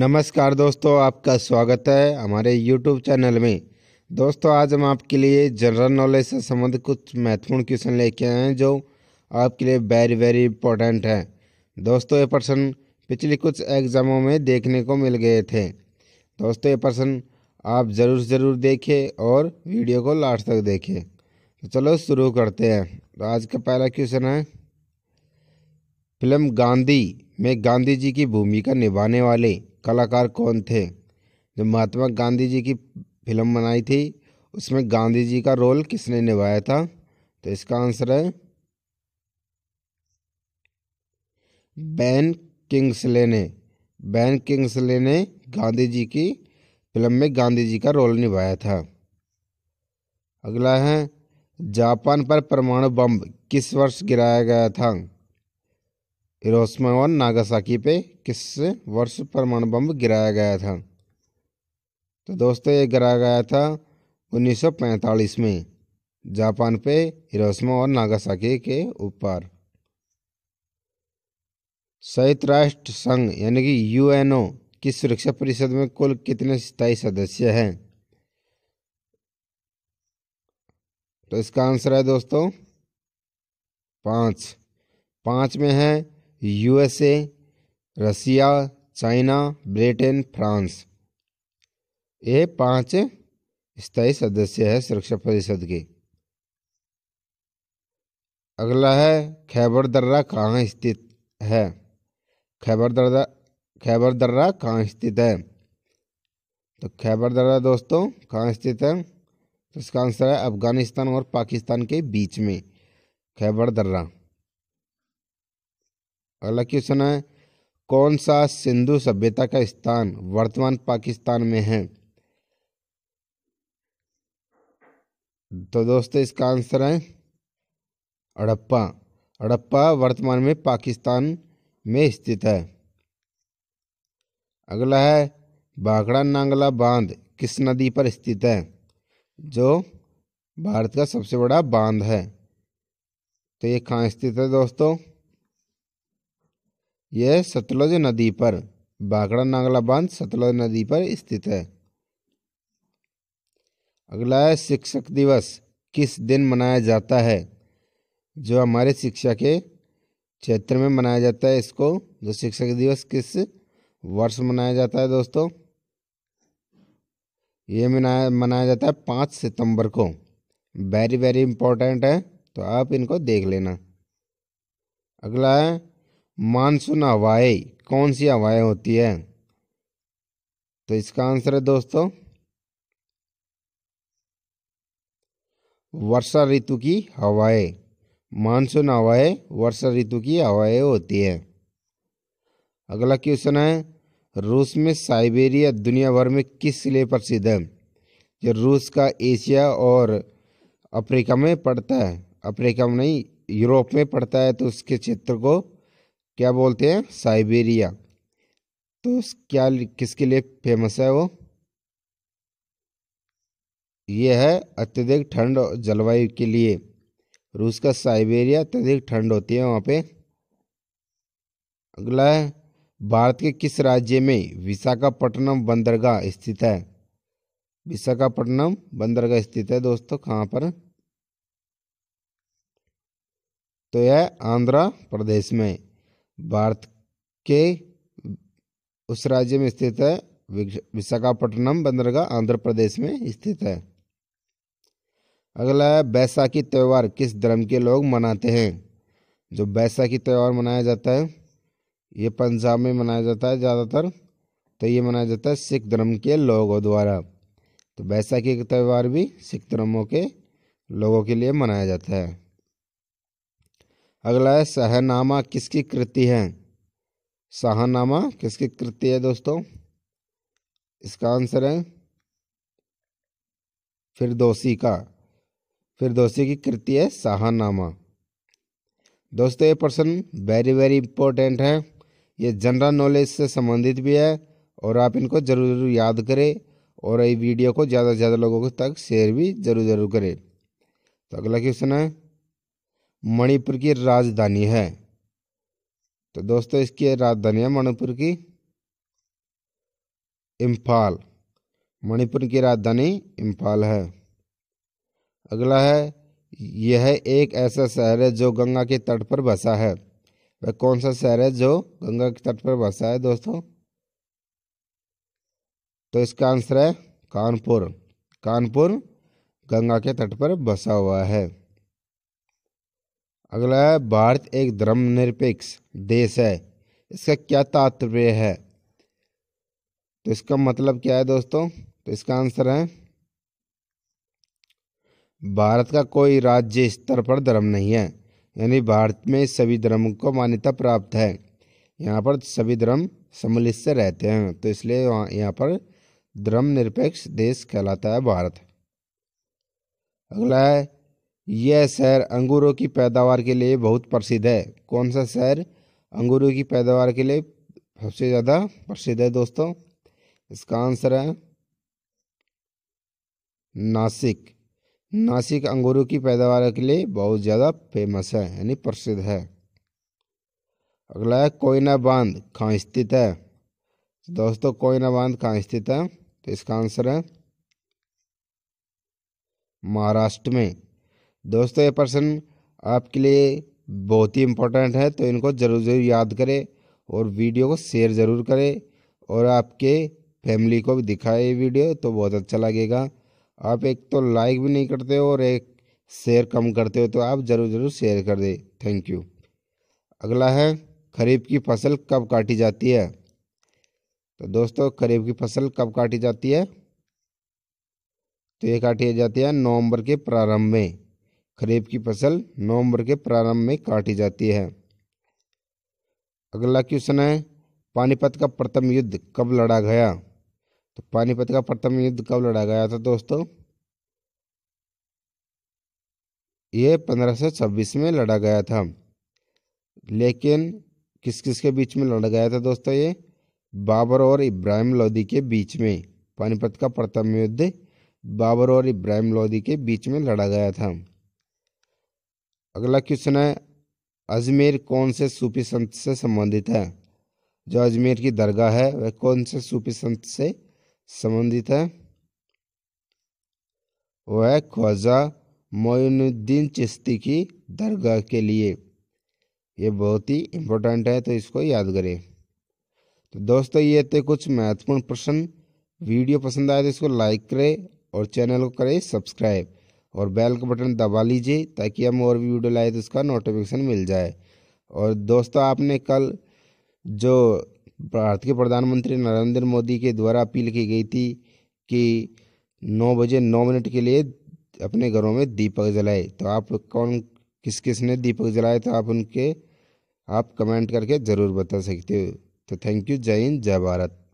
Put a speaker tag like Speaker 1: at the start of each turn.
Speaker 1: नमस्कार दोस्तों आपका स्वागत है हमारे यूट्यूब चैनल में दोस्तों आज हम आपके लिए जनरल नॉलेज से संबंधित कुछ महत्वपूर्ण क्वेश्चन लेके आए हैं जो आपके लिए वेरी वेरी इंपॉर्टेंट है दोस्तों ये प्रश्न पिछले कुछ एग्ज़ामों में देखने को मिल गए थे दोस्तों ये प्रश्न आप ज़रूर ज़रूर देखें और वीडियो को लास्ट तक देखें तो चलो शुरू करते हैं तो आज का पहला क्वेश्चन है फिल्म गांधी में गांधी जी की भूमिका निभाने वाले कलाकार कौन थे जो महात्मा गांधी जी की फिल्म बनाई थी उसमें गांधी जी का रोल किसने निभाया था तो इसका आंसर है बैन किंग्सले ने बैन किंग्सले ने गांधी जी की फिल्म में गांधी जी का रोल निभाया था अगला है जापान पर परमाणु बम किस वर्ष गिराया गया था हिरोशमा और नागासाकी पे किस वर्ष परमाणु बम गिराया गया था तो दोस्तों ये गिराया गया था 1945 में जापान पे हिरोसमा और नागासाकी के ऊपर संयुक्त राष्ट्र संघ यानी कि यूएनओ की सुरक्षा परिषद में कुल कितने स्थायी सदस्य हैं तो इसका आंसर है दोस्तों पाँच पाँच में है USA Russia China Britain France ये पांच स्थायी सदस्य है सुरक्षा परिषद के अगला है खैबर दर्रा कहाँ स्थित है खैबर दर्रा खैबर दर्रा कहाँ स्थित है तो खैबर दर्रा दोस्तों कहाँ स्थित है तो इसका आंसर है अफगानिस्तान और पाकिस्तान के बीच में खैबर दर्रा अगला क्वेश्चन है कौन सा सिंधु सभ्यता का स्थान वर्तमान पाकिस्तान में है तो दोस्तों इसका आंसर है अड़प्पा अड़प्पा वर्तमान में पाकिस्तान में स्थित है अगला है भाखड़ा नांगला बांध किस नदी पर स्थित है जो भारत का सबसे बड़ा बांध है तो ये कहाँ स्थित है दोस्तों यह सतलज नदी पर बागड़ा नांगला बांध सतलज नदी पर स्थित है अगला है शिक्षक दिवस किस दिन मनाया जाता है जो हमारे शिक्षा के क्षेत्र में मनाया जाता है इसको जो शिक्षक दिवस किस वर्ष मनाया जाता है दोस्तों ये मनाया मनाया जाता है पाँच सितंबर को वेरी वेरी इम्पोर्टेंट है तो आप इनको देख लेना अगला है मानसून हवाएं कौन सी हवाएं होती है तो इसका आंसर है दोस्तों वर्षा ऋतु की हवाएं मानसून हवाएं वर्षा ऋतु की हवाएं होती है अगला क्वेश्चन है रूस में साइबेरिया दुनिया भर में किस लिए प्रसिद्ध है जो रूस का एशिया और अफ्रीका में पड़ता है अफ्रीका में नहीं यूरोप में पड़ता है तो उसके क्षेत्र को क्या बोलते हैं साइबेरिया तो क्या किसके लिए फेमस है वो ये है अत्यधिक ठंड जलवायु के लिए रूस का साइबेरिया अत्यधिक ठंड होती है वहाँ पे अगला है भारत के किस राज्य में विशाखापट्टनम बंदरगाह स्थित है विशाखापट्टनम बंदरगाह स्थित है दोस्तों कहाँ पर तो यह आंध्र प्रदेश में भारत के उस राज्य में स्थित है विशाखापट्टनम बंदरगाह आंध्र प्रदेश में स्थित है अगला है बैसाखी त्यौहार किस धर्म के लोग मनाते हैं जो बैसाखी त्यौहार मनाया जाता है ये पंजाब में मनाया जाता है ज़्यादातर तो ये मनाया जाता है सिख धर्म के लोगों द्वारा तो बैसाखी का त्यौहार भी सिख धर्मों के लोगों के लिए मनाया जाता है अगला है सहनामा किसकी कृति है सहनामा किसकी कृति है दोस्तों इसका आंसर है फिरदोसी का फिरदोसी की कृति है शाहनामा दोस्तों ये प्रश्न वेरी वेरी इंपॉर्टेंट है ये जनरल नॉलेज से संबंधित भी है और आप इनको जरूर जरूर याद करें और ये वीडियो को ज़्यादा से ज़्यादा लोगों तक शेयर भी जरूर जरूर करें तो अगला क्वेश्चन है मणिपुर की राजधानी है तो दोस्तों इसकी राजधानी है मणिपुर की इम्फाल मणिपुर की राजधानी इम्फाल है अगला है यह एक ऐसा शहर है जो गंगा के तट पर बसा है वह कौन सा शहर है जो गंगा के तट पर बसा है दोस्तों तो इसका आंसर है कानपुर कानपुर गंगा के तट पर बसा हुआ है अगला है भारत एक धर्मनिरपेक्ष देश है इसका क्या तात्पर्य है तो इसका मतलब क्या है दोस्तों तो इसका आंसर है भारत का कोई राज्य स्तर पर धर्म नहीं है यानी भारत में सभी धर्म को मान्यता प्राप्त है यहाँ पर सभी धर्म सम्मिलित से रहते हैं तो इसलिए यहाँ पर धर्म निरपेक्ष देश कहलाता है भारत अगला है यह शहर अंगूरों की पैदावार के लिए बहुत प्रसिद्ध है कौन सा शहर अंगूरों की पैदावार के लिए सबसे ज़्यादा प्रसिद्ध है दोस्तों इसका आंसर है नासिक नासिक अंगूरों की पैदावार के लिए बहुत ज़्यादा फेमस है यानी प्रसिद्ध है अगला है कोयना बांध कहाँ स्थित है दोस्तों कोयना बांध कहाँ स्थित है तो इसका आंसर है महाराष्ट्र में दोस्तों ये प्रश्न आपके लिए बहुत ही इम्पोर्टेंट है तो इनको ज़रूर ज़रूर याद करें और वीडियो को शेयर ज़रूर करें और आपके फैमिली को भी दिखाए ये वीडियो तो बहुत अच्छा लगेगा आप एक तो लाइक भी नहीं करते हो और एक शेयर कम करते हो तो आप ज़रूर ज़रूर शेयर कर दें थैंक यू अगला है खरीफ की फसल कब काटी जाती है तो दोस्तों खरीफ की फसल कब काटी जाती है तो ये काटी जाती है नवंबर के प्रारंभ में खरीफ की फसल नवंबर के प्रारंभ में काटी जाती है अगला क्वेश्चन है पानीपत का प्रथम युद्ध कब लड़ा गया तो पानीपत का प्रथम युद्ध कब लड़ा गया था दोस्तों ये छब्बीस में लड़ा गया था लेकिन किस किस के बीच में लड़ा गया था दोस्तों ये बाबर और इब्राहिम लोदी के बीच में पानीपत का प्रथम युद्ध बाबर और इब्राहिम लोदी के बीच में लड़ा गया था अगला क्वेश्चन है अजमेर कौन से सूफी संत से संबंधित है जो अजमेर की दरगाह है वह कौन से सूफी संत से संबंधित है वह ख्वाजा मोइनुद्दीन चिश्ती की दरगाह के लिए ये बहुत ही इम्पोर्टेंट है तो इसको याद करें तो दोस्तों ये थे कुछ महत्वपूर्ण प्रश्न वीडियो पसंद आए तो इसको लाइक करें और चैनल को करें सब्सक्राइब और बेल का बटन दबा लीजिए ताकि हम और भी वीडियो लाए तो उसका नोटिफिकेशन मिल जाए और दोस्तों आपने कल जो भारत के प्रधानमंत्री नरेंद्र मोदी के द्वारा अपील की गई थी कि नौ बजे नौ मिनट के लिए अपने घरों में दीपक जलाए तो आप कौन किस किस ने दीपक जलाए तो आप उनके आप कमेंट करके ज़रूर बता सकते हो तो थैंक यू जय हिंद जय भारत